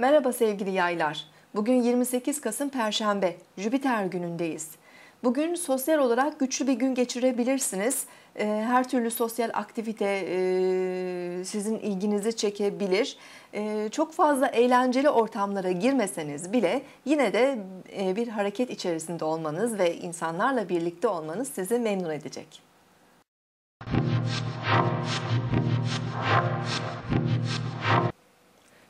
Merhaba sevgili yaylar. Bugün 28 Kasım Perşembe, Jüpiter günündeyiz. Bugün sosyal olarak güçlü bir gün geçirebilirsiniz. Ee, her türlü sosyal aktivite e, sizin ilginizi çekebilir. Ee, çok fazla eğlenceli ortamlara girmeseniz bile yine de e, bir hareket içerisinde olmanız ve insanlarla birlikte olmanız sizi memnun edecek.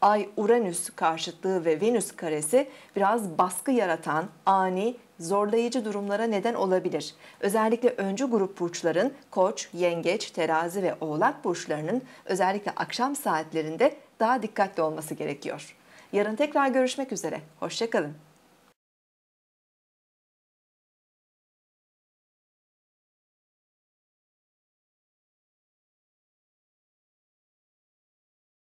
Ay-Uranüs karşıtlığı ve Venüs karesi biraz baskı yaratan ani zorlayıcı durumlara neden olabilir. Özellikle öncü grup burçların Koç, Yengeç, Terazi ve Oğlak burçlarının özellikle akşam saatlerinde daha dikkatli olması gerekiyor. Yarın tekrar görüşmek üzere. Hoşçakalın.